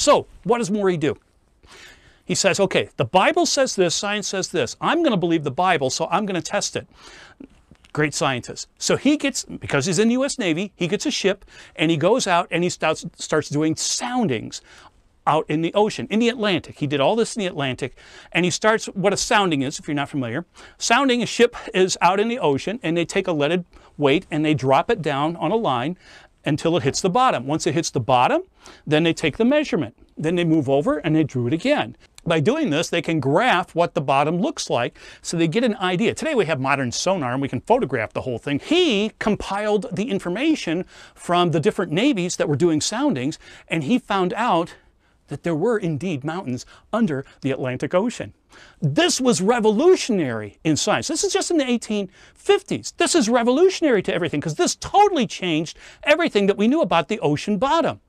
So, what does Morey do? He says, okay, the Bible says this, science says this. I'm going to believe the Bible, so I'm going to test it. Great scientist. So he gets, because he's in the U.S. Navy, he gets a ship and he goes out and he starts, starts doing soundings out in the ocean, in the Atlantic. He did all this in the Atlantic, and he starts what a sounding is, if you're not familiar. Sounding a ship is out in the ocean, and they take a leaded weight and they drop it down on a line, until it hits the bottom. Once it hits the bottom, then they take the measurement. Then they move over and they drew it again. By doing this, they can graph what the bottom looks like so they get an idea. Today we have modern sonar and we can photograph the whole thing. He compiled the information from the different navies that were doing soundings and he found out that there were indeed mountains under the Atlantic Ocean. This was revolutionary in science. This is just in the 1850s. This is revolutionary to everything because this totally changed everything that we knew about the ocean bottom.